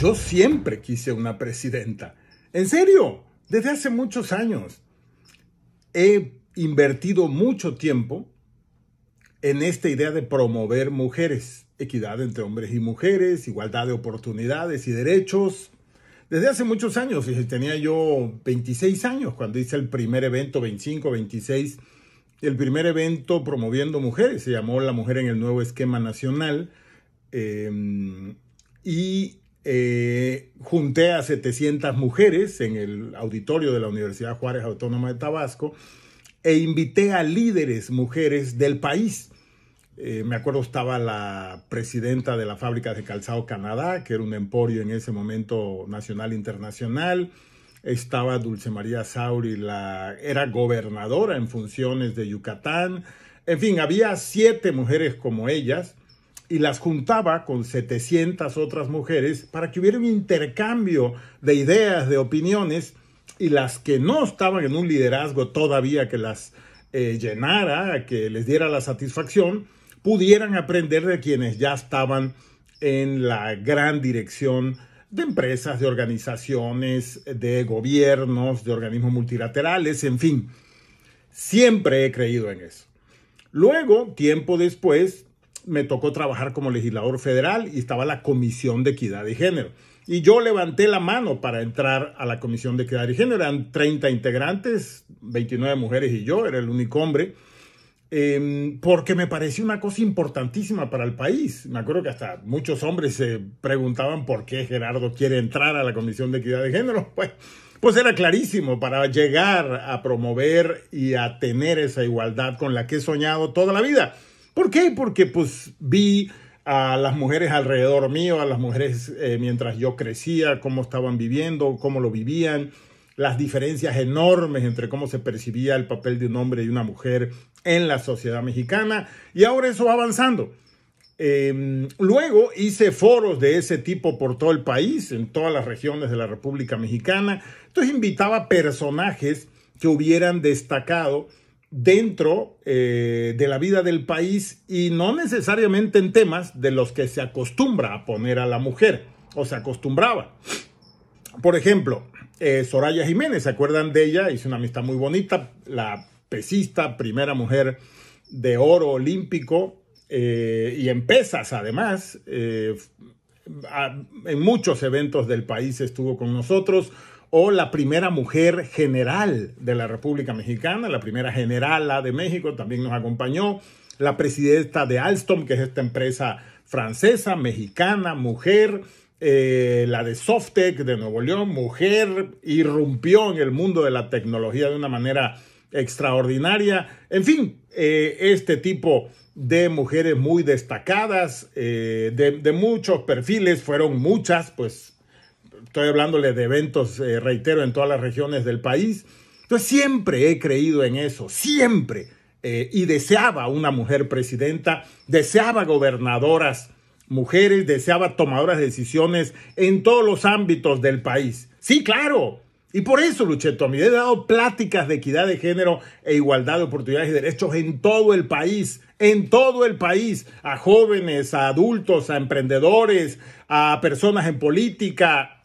Yo siempre quise una presidenta. En serio, desde hace muchos años. He invertido mucho tiempo en esta idea de promover mujeres, equidad entre hombres y mujeres, igualdad de oportunidades y derechos. Desde hace muchos años, tenía yo 26 años cuando hice el primer evento, 25, 26, el primer evento promoviendo mujeres, se llamó La Mujer en el Nuevo Esquema Nacional. Em, y eh, junté a 700 mujeres en el auditorio de la Universidad Juárez Autónoma de Tabasco e invité a líderes mujeres del país. Eh, me acuerdo estaba la presidenta de la fábrica de calzado Canadá, que era un emporio en ese momento nacional e internacional. Estaba Dulce María Sauri, la, era gobernadora en funciones de Yucatán. En fin, había siete mujeres como ellas y las juntaba con 700 otras mujeres para que hubiera un intercambio de ideas, de opiniones, y las que no estaban en un liderazgo todavía que las eh, llenara, que les diera la satisfacción, pudieran aprender de quienes ya estaban en la gran dirección de empresas, de organizaciones, de gobiernos, de organismos multilaterales, en fin. Siempre he creído en eso. Luego, tiempo después, me tocó trabajar como legislador federal y estaba la Comisión de Equidad de Género. Y yo levanté la mano para entrar a la Comisión de Equidad de Género. Eran 30 integrantes, 29 mujeres y yo, era el único hombre, em, porque me pareció una cosa importantísima para el país. Me acuerdo que hasta muchos hombres se preguntaban por qué Gerardo quiere entrar a la Comisión de Equidad de Género. Pues, pues era clarísimo, para llegar a promover y a tener esa igualdad con la que he soñado toda la vida ¿Por qué? Porque pues vi a las mujeres alrededor mío, a las mujeres eh, mientras yo crecía, cómo estaban viviendo, cómo lo vivían, las diferencias enormes entre cómo se percibía el papel de un hombre y una mujer en la sociedad mexicana. Y ahora eso va avanzando. Em, luego hice foros de ese tipo por todo el país, en todas las regiones de la República Mexicana. Entonces invitaba personajes que hubieran destacado dentro eh, de la vida del país y no necesariamente en temas de los que se acostumbra a poner a la mujer o se acostumbraba. Por ejemplo, eh, Soraya Jiménez, ¿se acuerdan de ella? Hizo una amistad muy bonita, la pesista, primera mujer de oro olímpico eh, y en pesas además. en muchos eventos del país estuvo con nosotros o la primera mujer general de la República Mexicana, la primera generala de México, también nos acompañó, la presidenta de Alstom, que es esta empresa francesa, mexicana, mujer, eh, la de Softec de Nuevo León, mujer, irrumpió en el mundo de la tecnología de una manera extraordinaria. En fin, eh, este tipo de mujeres muy destacadas, eh, de, muchos perfiles, fueron muchas, pues Estoy hablándole de eventos, eh, reitero, en todas las regiones del país. Yo siempre he creído en eso, siempre. Eh, y deseaba una mujer presidenta, deseaba gobernadoras mujeres, deseaba tomadoras de decisiones en todos los ámbitos del país. Sí, claro. Y por eso, Lucheto, me he dado pláticas de equidad de género e igualdad de oportunidades y derechos en todo el país, en todo el país, a jóvenes, a adultos, a emprendedores, a personas en política,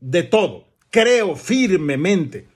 de todo. Creo firmemente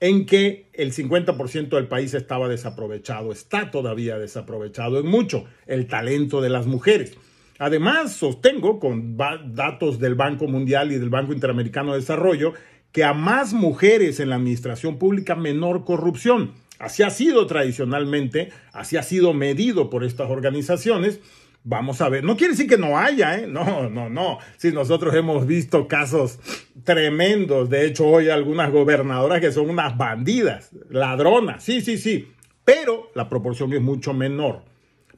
en que el 50% del país estaba desaprovechado, está todavía desaprovechado en mucho el talento de las mujeres. Además, sostengo con datos del Banco Mundial y del Banco Interamericano de Desarrollo que a más mujeres en la administración pública, menor corrupción. Así ha sido tradicionalmente, así ha sido medido por estas organizaciones Vamos a ver, no quiere decir que no haya, ¿eh? no, no, no. Si nosotros hemos visto casos tremendos, de hecho hoy algunas gobernadoras que son unas bandidas, ladronas, sí, sí, sí, pero la proporción es mucho menor.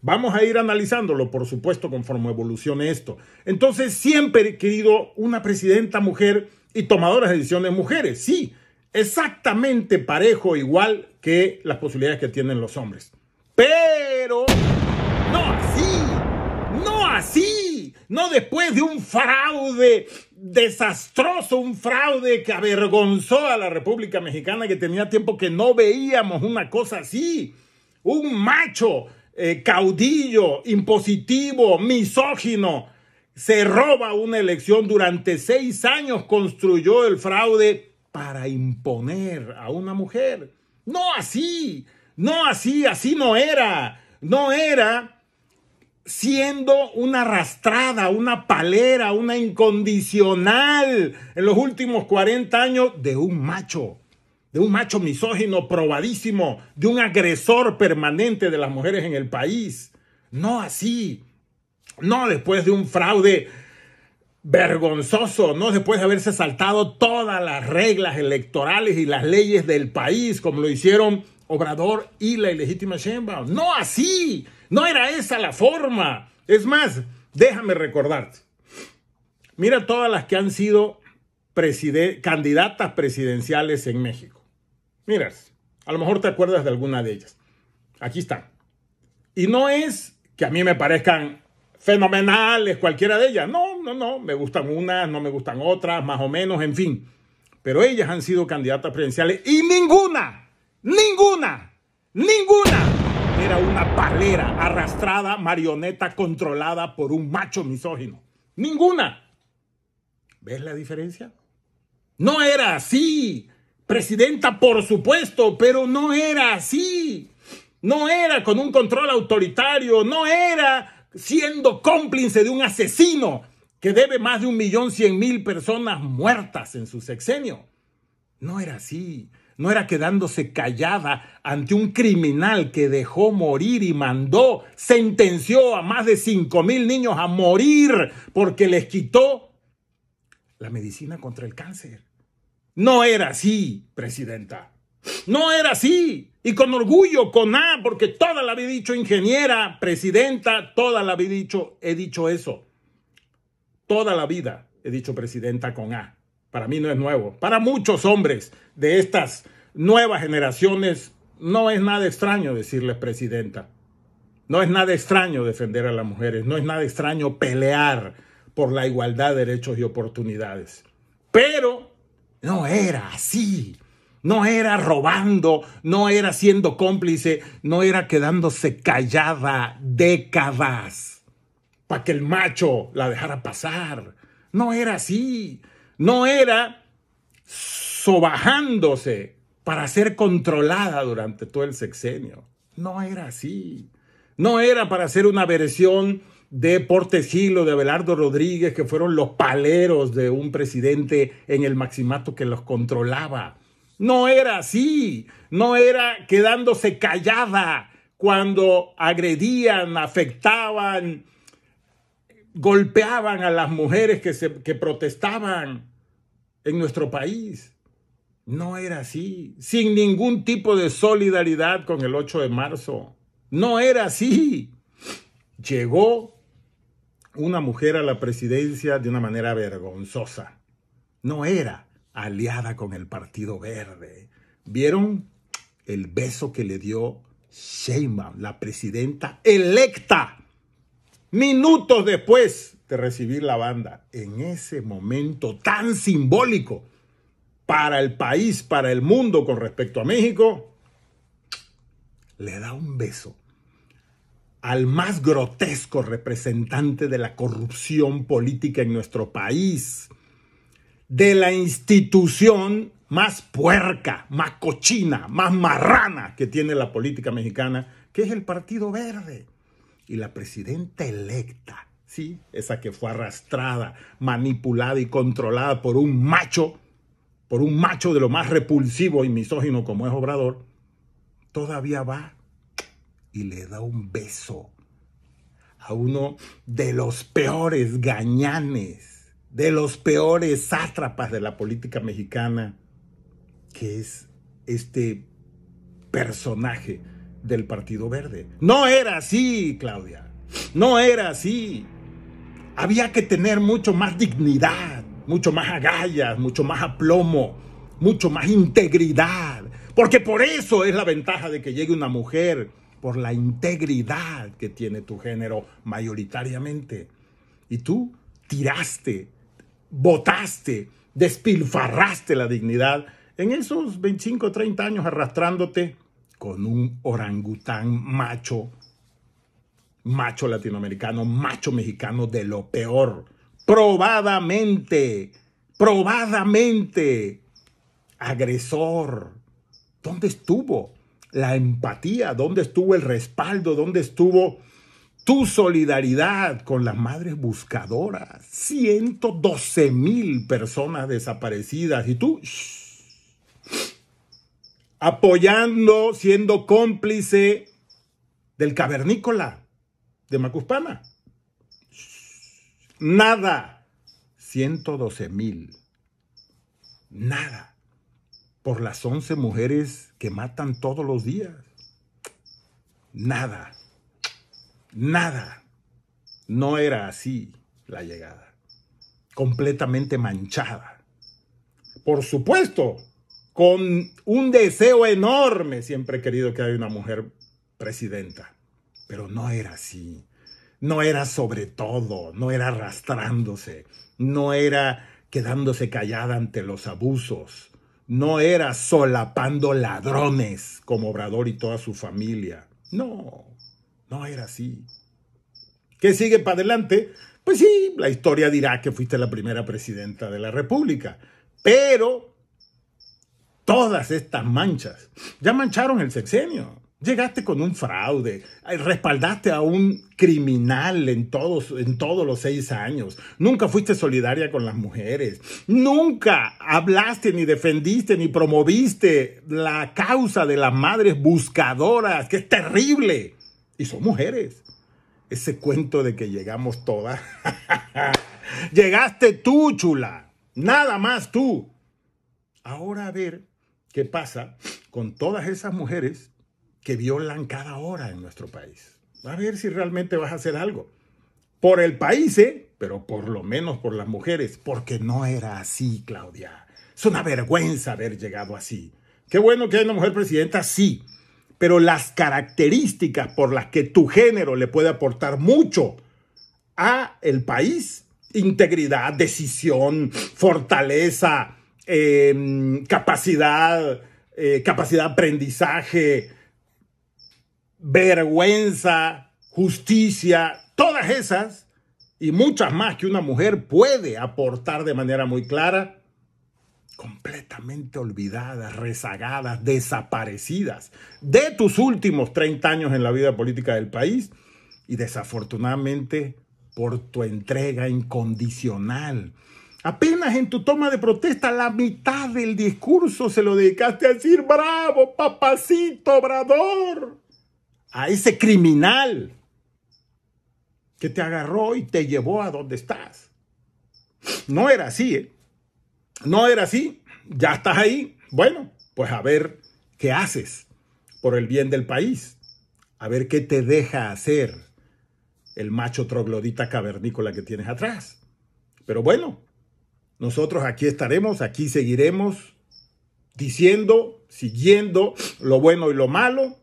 Vamos a ir analizándolo, por supuesto, conforme evolucione esto. Entonces, siempre he querido una presidenta mujer y tomadoras de decisiones mujeres, sí, exactamente parejo, igual que las posibilidades que tienen los hombres. Pero así, no después de un fraude desastroso, un fraude que avergonzó a la República Mexicana, que tenía tiempo que no veíamos una cosa así. Un macho eh, caudillo, impositivo, misógino, se roba una elección durante seis años, construyó el fraude para imponer a una mujer. No así, no así, así no era. No era siendo una arrastrada, una palera, una incondicional en los últimos 40 años de un macho, de un macho misógino probadísimo, de un agresor permanente de las mujeres en el país. No así, no después de un fraude vergonzoso, no después de haberse saltado todas las reglas electorales y las leyes del país, como lo hicieron Obrador y la ilegítima Sheinbaum. No así, no era esa la forma. Es más, déjame recordarte. Mira todas las que han sido candidatas presidenciales en México. Miras, a lo mejor te acuerdas de alguna de ellas. Aquí están. Y no es que a mí me parezcan fenomenales cualquiera de ellas. No, no, no. Me gustan unas, no me gustan otras, más o menos, en fin. Pero ellas han sido candidatas presidenciales y ninguna Ninguna, ninguna era una palera arrastrada, marioneta controlada por un macho misógino. Ninguna. ¿Ves la diferencia? No era así. Presidenta, por supuesto, pero no era así. No era con un control autoritario, no era siendo cómplice de un asesino que debe más de un millón cien mil personas muertas en su sexenio. No era así no era quedándose callada ante un criminal que dejó morir y mandó, sentenció a más de 5 mil niños a morir porque les quitó la medicina contra el cáncer. No era así, presidenta. No era así. Y con orgullo, con A, porque toda la vida he dicho ingeniera, presidenta, toda la vida dicho, he dicho eso. Toda la vida he dicho presidenta con A para mí no es nuevo. Para muchos hombres de estas nuevas generaciones no es nada extraño decirle presidenta. No es nada extraño defender a las mujeres, no es nada extraño pelear por la igualdad de derechos y oportunidades. Pero no era así. No era robando, no era siendo cómplice, no era quedándose callada décadas para que el macho la dejara pasar. No era así no era sobajándose para ser controlada durante todo el sexenio. No era así. No era para ser una versión de Portesilo, de Abelardo Rodríguez, que fueron los paleros de un presidente en el maximato que los controlaba. No era así, no era quedándose callada cuando agredían, afectaban, golpeaban a las mujeres que, protestaban en nuestro país. No era así, sin ningún tipo de solidaridad con el 8 de marzo. No era así. Llegó una mujer a la presidencia de una manera vergonzosa. No era aliada con el Partido Verde. ¿Vieron el beso que le dio Sheinbaum, la presidenta electa minutos después de recibir la banda, en ese momento tan simbólico para el país, para el mundo con respecto a México, le da un beso al más grotesco representante de la corrupción política en nuestro país, de la institución más puerca, más cochina, más marrana que tiene la política mexicana, que es el Partido Verde y la presidenta electa, sí, esa que fue arrastrada, manipulada y controlada por un macho, por un macho de lo más repulsivo y misógino como es Obrador, todavía va y le da un beso a uno de los peores gañanes, de los peores sátrapas de la política mexicana, que es este personaje del Partido Verde. No era así, Claudia. No era así. Había que tener mucho más dignidad, mucho más agallas, mucho más aplomo, mucho más integridad. Porque por eso es la ventaja de que llegue una mujer, por la integridad que tiene tu género mayoritariamente. Y tú tiraste, votaste, despilfarraste la dignidad en esos 25, 30 años arrastrándote con un orangután macho, macho latinoamericano, macho mexicano de lo peor. Probadamente, probadamente, agresor. ¿Dónde estuvo la empatía? ¿Dónde estuvo el respaldo? ¿Dónde estuvo tu solidaridad con las madres buscadoras? 112 mil personas desaparecidas. ¿Y tú? apoyando, siendo cómplice del cavernícola de Macuspana. Nada. 112 mil. Nada. Por las 11 mujeres que matan todos los días. Nada. Nada. No era así la llegada. Completamente manchada. Por supuesto, con un deseo enorme, siempre he querido que haya una mujer presidenta, pero no era así, no era sobre todo, no era arrastrándose, no era quedándose callada ante los abusos, no era solapando ladrones como Obrador y toda su familia, no, no era así. ¿Qué sigue para adelante? Pues sí, la historia dirá que fuiste la primera presidenta de la República, pero todas estas manchas. Ya mancharon el sexenio. Llegaste con un fraude, eh, respaldaste a un criminal en todos, en todos los seis años, nunca fuiste solidaria con las mujeres, nunca hablaste ni defendiste ni promoviste la causa de las madres buscadoras, que es terrible. Y son mujeres. Ese cuento de que llegamos todas. Llegaste tú, chula, nada más tú. Ahora a ver qué pasa con todas esas mujeres que violan cada hora en nuestro país. A ver si realmente vas a hacer algo. Por el país, ¿eh? pero por lo menos por las mujeres, porque no era así, Claudia. Es una vergüenza haber llegado así. Qué bueno que hay una mujer presidenta, sí, pero las características por las que tu género le puede aportar mucho a el país, integridad, decisión, fortaleza, Em, capacidad, eh, capacidad aprendizaje, vergüenza, justicia, todas esas y muchas más que una mujer puede aportar de manera muy clara, completamente olvidadas, rezagadas, desaparecidas de tus últimos 30 años en la vida política del país y desafortunadamente por tu entrega incondicional, Apenas en tu toma de protesta la mitad del discurso se lo dedicaste a decir, bravo, papacito, obrador, a ese criminal que te agarró y te llevó a donde estás. No era así, ¿eh? No era así. Ya estás ahí. Bueno, pues a ver qué haces por el bien del país. A ver qué te deja hacer el macho troglodita cavernícola que tienes atrás. Pero bueno, nosotros aquí estaremos, aquí seguiremos diciendo, siguiendo lo bueno y lo malo.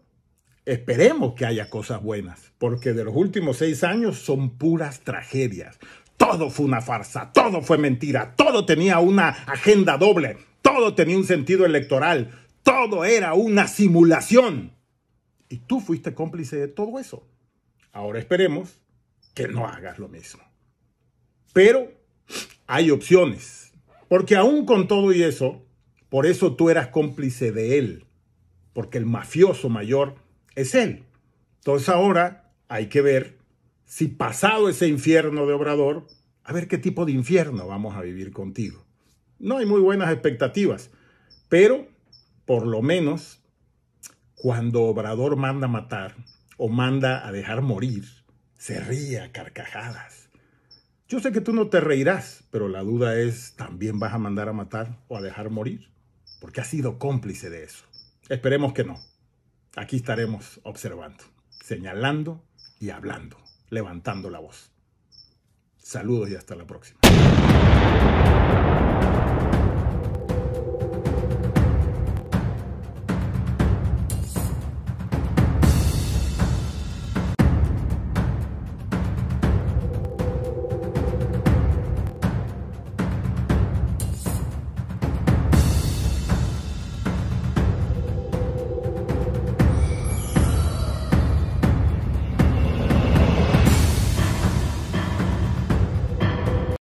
Esperemos que haya cosas buenas, porque de los últimos seis años son puras tragedias. Todo fue una farsa, todo fue mentira, todo tenía una agenda doble, todo tenía un sentido electoral, todo era una simulación. Y tú fuiste cómplice de todo eso. Ahora esperemos que no hagas lo mismo. Pero hay opciones. Porque aún con todo y eso, por eso tú eras cómplice de él. Porque el mafioso mayor es él. Entonces ahora hay que ver si pasado ese infierno de Obrador, a ver qué tipo de infierno vamos a vivir contigo. No hay muy buenas expectativas, pero por lo menos cuando Obrador manda a matar o manda a dejar morir, se ríe a carcajadas yo sé que tú no te reirás, pero la duda es, ¿también vas a mandar a matar o a dejar morir? Porque has sido cómplice de eso. Esperemos que no. Aquí estaremos observando, señalando y hablando, levantando la voz. Saludos y hasta la próxima.